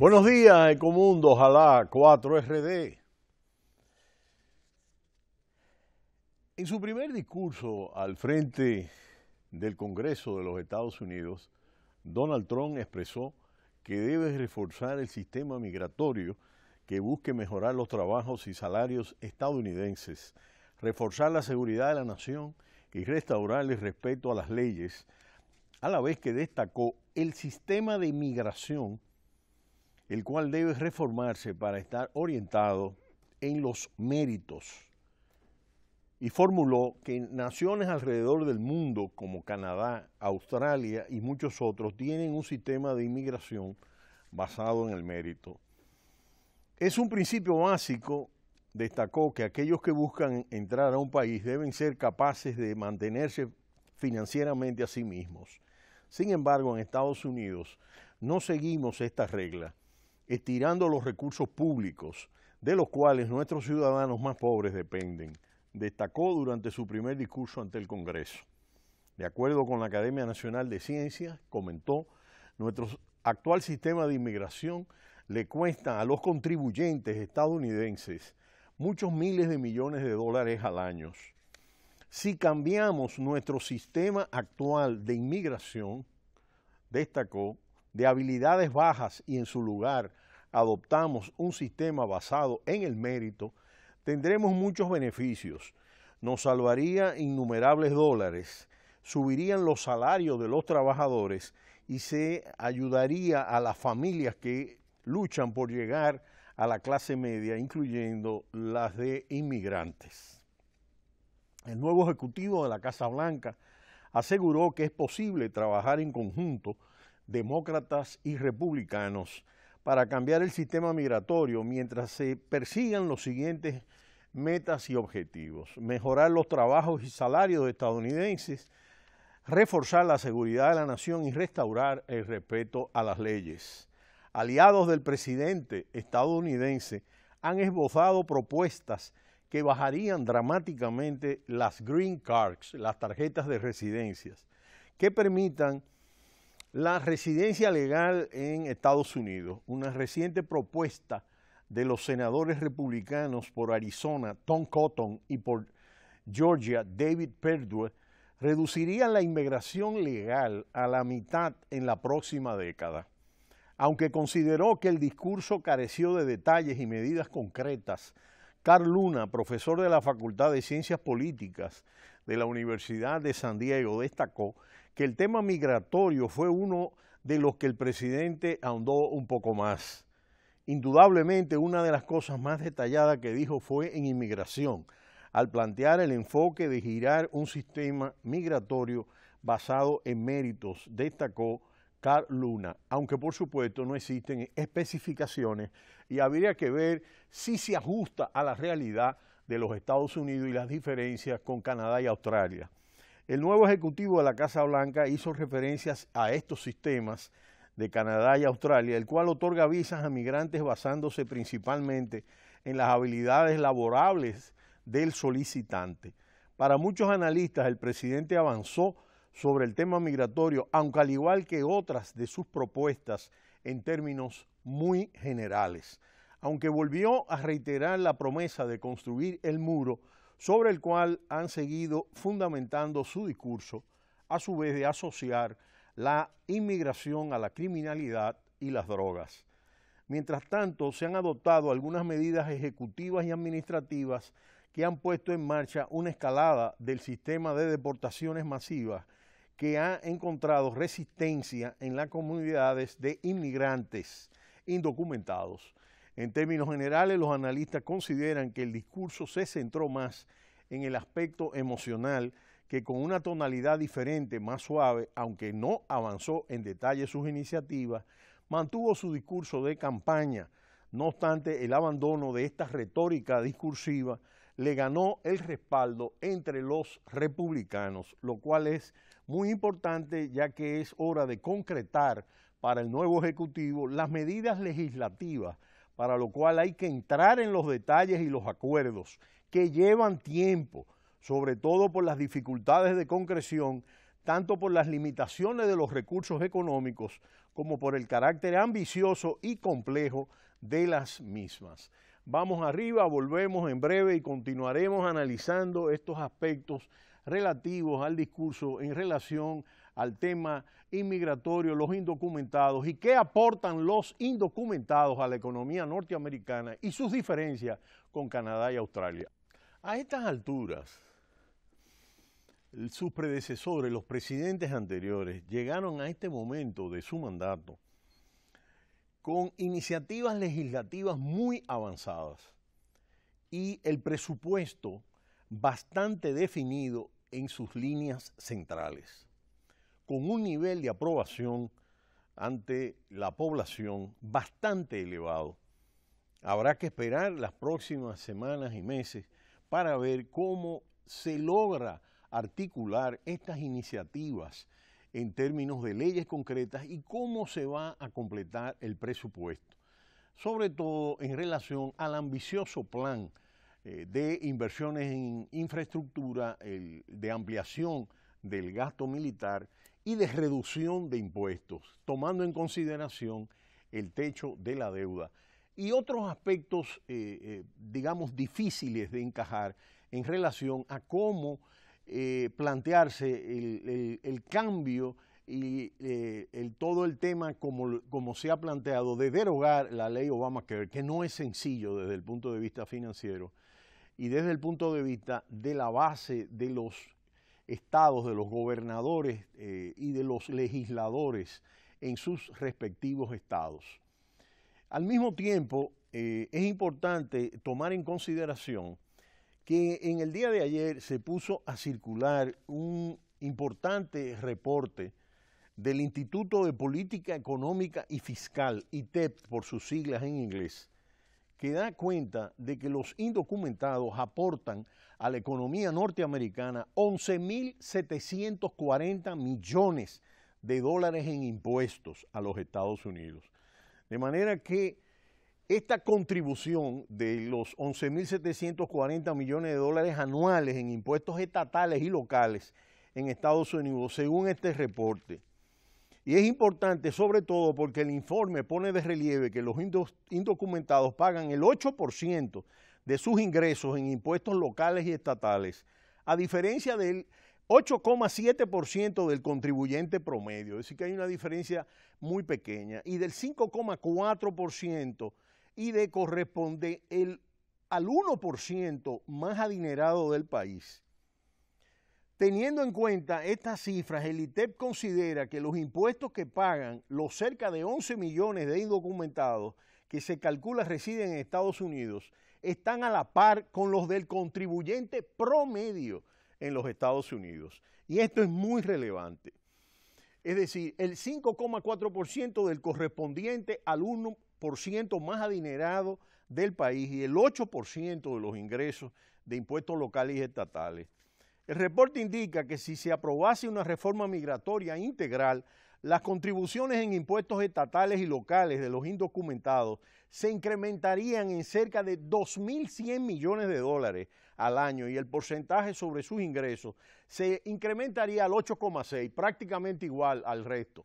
Buenos días, Ecomundo, ojalá 4RD. En su primer discurso al frente del Congreso de los Estados Unidos, Donald Trump expresó que debe reforzar el sistema migratorio que busque mejorar los trabajos y salarios estadounidenses, reforzar la seguridad de la nación y restaurar el respeto a las leyes, a la vez que destacó el sistema de migración el cual debe reformarse para estar orientado en los méritos. Y formuló que naciones alrededor del mundo, como Canadá, Australia y muchos otros, tienen un sistema de inmigración basado en el mérito. Es un principio básico, destacó, que aquellos que buscan entrar a un país deben ser capaces de mantenerse financieramente a sí mismos. Sin embargo, en Estados Unidos no seguimos esta regla estirando los recursos públicos, de los cuales nuestros ciudadanos más pobres dependen, destacó durante su primer discurso ante el Congreso. De acuerdo con la Academia Nacional de Ciencias, comentó, nuestro actual sistema de inmigración le cuesta a los contribuyentes estadounidenses muchos miles de millones de dólares al año. Si cambiamos nuestro sistema actual de inmigración, destacó, de habilidades bajas y en su lugar adoptamos un sistema basado en el mérito, tendremos muchos beneficios. Nos salvaría innumerables dólares, subirían los salarios de los trabajadores y se ayudaría a las familias que luchan por llegar a la clase media, incluyendo las de inmigrantes. El nuevo ejecutivo de la Casa Blanca aseguró que es posible trabajar en conjunto demócratas y republicanos para cambiar el sistema migratorio mientras se persigan los siguientes metas y objetivos. Mejorar los trabajos y salarios estadounidenses, reforzar la seguridad de la nación y restaurar el respeto a las leyes. Aliados del presidente estadounidense han esbozado propuestas que bajarían dramáticamente las green cards, las tarjetas de residencias, que permitan la residencia legal en Estados Unidos, una reciente propuesta de los senadores republicanos por Arizona, Tom Cotton, y por Georgia, David Perdue, reduciría la inmigración legal a la mitad en la próxima década. Aunque consideró que el discurso careció de detalles y medidas concretas, Carl Luna, profesor de la Facultad de Ciencias Políticas de la Universidad de San Diego, destacó que el tema migratorio fue uno de los que el presidente ahondó un poco más. Indudablemente una de las cosas más detalladas que dijo fue en inmigración, al plantear el enfoque de girar un sistema migratorio basado en méritos, destacó Carl Luna, aunque por supuesto no existen especificaciones y habría que ver si se ajusta a la realidad de los Estados Unidos y las diferencias con Canadá y Australia. El nuevo ejecutivo de la Casa Blanca hizo referencias a estos sistemas de Canadá y Australia, el cual otorga visas a migrantes basándose principalmente en las habilidades laborables del solicitante. Para muchos analistas, el presidente avanzó sobre el tema migratorio, aunque al igual que otras de sus propuestas en términos muy generales. Aunque volvió a reiterar la promesa de construir el muro, sobre el cual han seguido fundamentando su discurso, a su vez de asociar la inmigración a la criminalidad y las drogas. Mientras tanto, se han adoptado algunas medidas ejecutivas y administrativas que han puesto en marcha una escalada del sistema de deportaciones masivas que ha encontrado resistencia en las comunidades de inmigrantes indocumentados en términos generales, los analistas consideran que el discurso se centró más en el aspecto emocional que con una tonalidad diferente, más suave, aunque no avanzó en detalle sus iniciativas, mantuvo su discurso de campaña. No obstante, el abandono de esta retórica discursiva le ganó el respaldo entre los republicanos, lo cual es muy importante ya que es hora de concretar para el nuevo Ejecutivo las medidas legislativas para lo cual hay que entrar en los detalles y los acuerdos, que llevan tiempo, sobre todo por las dificultades de concreción, tanto por las limitaciones de los recursos económicos como por el carácter ambicioso y complejo de las mismas. Vamos arriba, volvemos en breve y continuaremos analizando estos aspectos relativos al discurso en relación al tema inmigratorio, los indocumentados y qué aportan los indocumentados a la economía norteamericana y sus diferencias con Canadá y Australia. A estas alturas, sus predecesores, los presidentes anteriores, llegaron a este momento de su mandato con iniciativas legislativas muy avanzadas y el presupuesto bastante definido en sus líneas centrales con un nivel de aprobación ante la población bastante elevado. Habrá que esperar las próximas semanas y meses para ver cómo se logra articular estas iniciativas en términos de leyes concretas y cómo se va a completar el presupuesto, sobre todo en relación al ambicioso plan eh, de inversiones en infraestructura, de ampliación del gasto militar y de reducción de impuestos, tomando en consideración el techo de la deuda y otros aspectos, eh, eh, digamos, difíciles de encajar en relación a cómo eh, plantearse el, cambio y el, todo el tema como, como se ha planteado de derogar la ley Obamacare, que no es sencillo desde el punto de vista financiero y desde el punto de vista de la base de los estados, de los gobernadores eh, y de los legisladores en sus respectivos estados. Al mismo tiempo, eh, es importante tomar en consideración que en el día de ayer se puso a circular un importante reporte del Instituto de Política Económica y Fiscal, ITEP por sus siglas en inglés, que da cuenta de que los indocumentados aportan a la economía norteamericana 11.740 millones de dólares en impuestos a los Estados Unidos. De manera que esta contribución de los 11.740 millones de dólares anuales en impuestos estatales y locales en Estados Unidos, según este reporte, y es importante sobre todo porque el informe pone de relieve que los indocumentados pagan el 8% de sus ingresos en impuestos locales y estatales, a diferencia del 8,7% del contribuyente promedio, es decir, que hay una diferencia muy pequeña, y del 5,4% y de corresponde el, al 1% más adinerado del país. Teniendo en cuenta estas cifras, el ITEP considera que los impuestos que pagan los cerca de 11 millones de indocumentados que se calcula residen en Estados Unidos están a la par con los del contribuyente promedio en los Estados Unidos. Y esto es muy relevante. Es decir, el 5,4% del correspondiente al 1% más adinerado del país y el 8% de los ingresos de impuestos locales y estatales el reporte indica que si se aprobase una reforma migratoria integral, las contribuciones en impuestos estatales y locales de los indocumentados se incrementarían en cerca de 2.100 millones de dólares al año y el porcentaje sobre sus ingresos se incrementaría al 8,6, prácticamente igual al resto.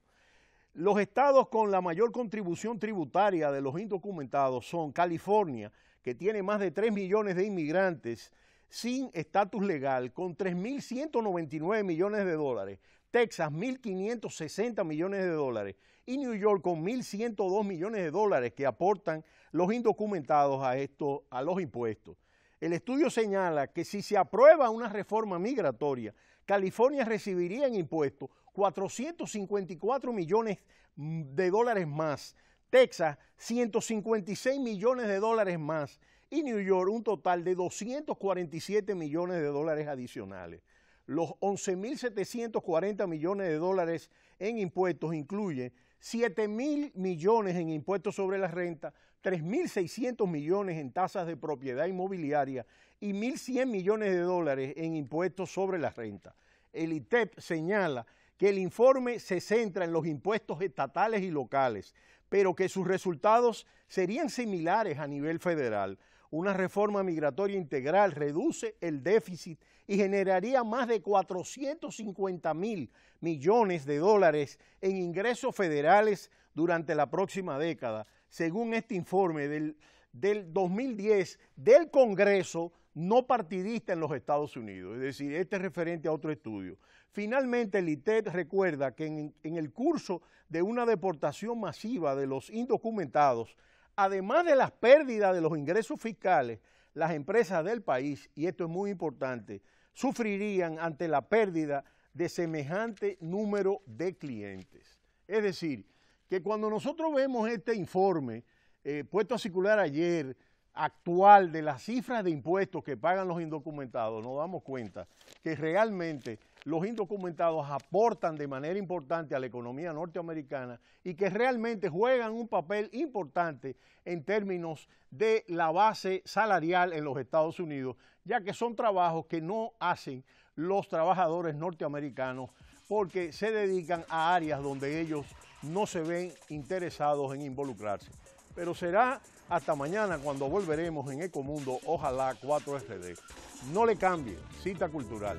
Los estados con la mayor contribución tributaria de los indocumentados son California, que tiene más de 3 millones de inmigrantes sin estatus legal con 3.199 millones de dólares, Texas 1.560 millones de dólares y New York con 1.102 millones de dólares que aportan los indocumentados a, a los impuestos. El estudio señala que si se aprueba una reforma migratoria, California recibiría en impuestos 454 mm, millones de dólares más, Texas 156 millones de dólares más y New York un total de 247 millones de dólares adicionales. Los 11.740 millones de dólares en impuestos incluyen 7.000 millones en impuestos sobre la renta, 3.600 millones en tasas de propiedad inmobiliaria y 1.100 millones de dólares en impuestos sobre la renta. El ITEP señala que el informe se centra en los impuestos estatales y locales, pero que sus resultados serían similares a nivel federal. Una reforma migratoria integral reduce el déficit y generaría más de 450 mil millones de dólares en ingresos federales durante la próxima década, según este informe del, 2010 del Congreso no partidista en los Estados Unidos, es decir, este es referente a otro estudio. Finalmente, el ITED recuerda que en el curso de una deportación masiva de los indocumentados, Además de las pérdidas de los ingresos fiscales, las empresas del país, y esto es muy importante, sufrirían ante la pérdida de semejante número de clientes. Es decir, que cuando nosotros vemos este informe eh, puesto a circular ayer, actual de las cifras de impuestos que pagan los indocumentados, nos damos cuenta que realmente los indocumentados aportan de manera importante a la economía norteamericana y que realmente juegan un papel importante en términos de la base salarial en los Estados Unidos, ya que son trabajos que no hacen los trabajadores norteamericanos porque se dedican a áreas donde ellos no se ven interesados en involucrarse. Pero será hasta mañana cuando volveremos en Ecomundo, ojalá 4RD. No le cambie, cita cultural.